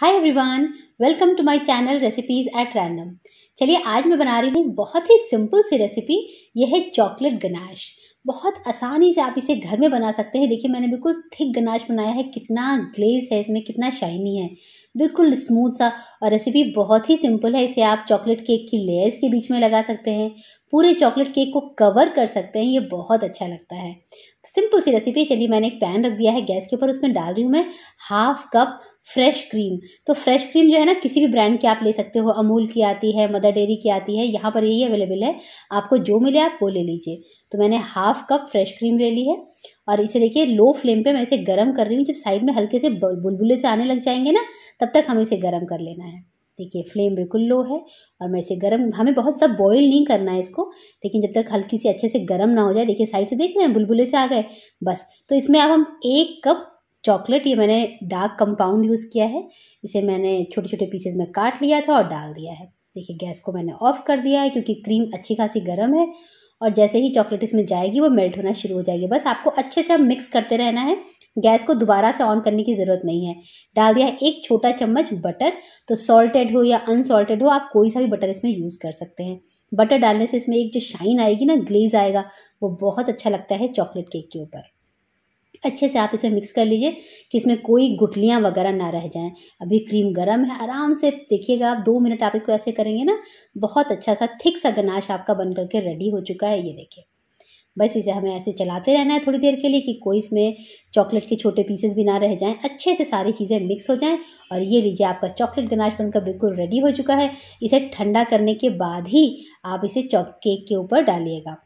hi everyone welcome to my channel recipes at random चलिए आज मैं बना रही हूँ बहुत ही सिंपल सी रेसिपी यह है चॉकलेट गनाश बहुत आसानी से आप इसे घर में बना सकते हैं देखिए मैंने बिल्कुल थिक गनाश बनाया है कितना ग्लेज है इसमें कितना शाइनी है बिल्कुल स्मूथ सा और रेसिपी बहुत ही सिंपल है इसे आप चॉकलेट केक की लेयर्स के बीच में लगा सकते हैं पूरे चॉकलेट केक को कवर कर सकते हैं ये बहुत अच्छा लगता है सिंपल सी रेसिपी चलिए मैंने एक पैन रख दिया है गैस के ऊपर उसमें डाल रही हूँ मैं हाफ कप फ्रेश क्रीम तो फ्रेश क्रीम जो है ना किसी भी ब्रांड की आप ले सकते हो अमूल की आती है मदर डेयरी की आती है यहाँ पर यही अवेलेबल है आपको जो मिले आप वो ले लीजिए तो मैंने हाफ कप फ्रेश क्रीम ले ली है और इसे देखिए लो फ्लेम पे मैं इसे गर्म कर रही हूँ जब साइड में हल्के से बुलबुले से आने लग जाएंगे ना तब तक हमें इसे गर्म कर लेना है देखिए फ्लेम बिल्कुल लो है और मैं इसे गर्म हमें बहुत ज़्यादा बॉईल नहीं करना है इसको लेकिन जब तक हल्की सी अच्छे से गर्म ना हो जाए देखिए साइड से देख रहे हैं बुलबुले से आ गए बस तो इसमें अब हम एक कप चॉकलेट ये मैंने डार्क कंपाउंड यूज़ किया है इसे मैंने छोटे छोटे पीसेस में काट लिया था और डाल दिया है देखिए गैस को मैंने ऑफ कर दिया है क्योंकि क्रीम अच्छी खासी गर्म है और जैसे ही चॉकलेट इसमें जाएगी वो मेल्ट होना शुरू हो जाएगी बस आपको अच्छे से अब मिक्स करते रहना है गैस को दोबारा से ऑन करने की ज़रूरत नहीं है डाल दिया है एक छोटा चम्मच बटर तो सॉल्टेड हो या अनसॉल्टेड हो आप कोई सा भी बटर इसमें यूज़ कर सकते हैं बटर डालने से इसमें एक जो शाइन आएगी ना ग्लेज आएगा वो बहुत अच्छा लगता है चॉकलेट केक के ऊपर अच्छे से आप इसे मिक्स कर लीजिए कि इसमें कोई गुटलियाँ वगैरह ना रह जाएं अभी क्रीम गर्म है आराम से देखिएगा आप दो मिनट आप इसको ऐसे करेंगे ना बहुत अच्छा सा थिक सा गनाश आपका बन करके रेडी हो चुका है ये देखिए बस इसे हमें ऐसे चलाते रहना है थोड़ी देर के लिए कि कोई इसमें चॉकलेट के छोटे पीसेस भी ना रह जाएं अच्छे से सारी चीज़ें मिक्स हो जाएं और ये लीजिए आपका चॉकलेट गनाश बनकर बिल्कुल रेडी हो चुका है इसे ठंडा करने के बाद ही आप इसे चॉक केक के ऊपर डालिएगा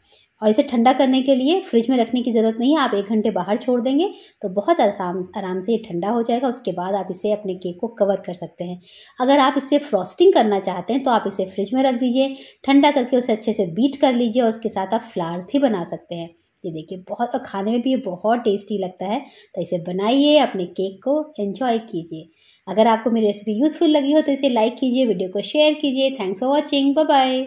और इसे ठंडा करने के लिए फ्रिज में रखने की ज़रूरत नहीं है आप एक घंटे बाहर छोड़ देंगे तो बहुत आराम आराम से ये ठंडा हो जाएगा उसके बाद आप इसे अपने केक को कवर कर सकते हैं अगर आप इसे फ्रॉस्टिंग करना चाहते हैं तो आप इसे फ्रिज में रख दीजिए ठंडा करके उसे अच्छे से बीट कर लीजिए और उसके साथ आप फ्लावर्स भी बना सकते हैं ये देखिए बहुत खाने में भी ये बहुत टेस्टी लगता है तो इसे बनाइए अपने केक को एंजॉय कीजिए अगर आपको मेरी रेसिपी यूज़फुल लगी हो तो इसे लाइक कीजिए वीडियो को शेयर कीजिए थैंक्स फॉर वॉचिंग बाय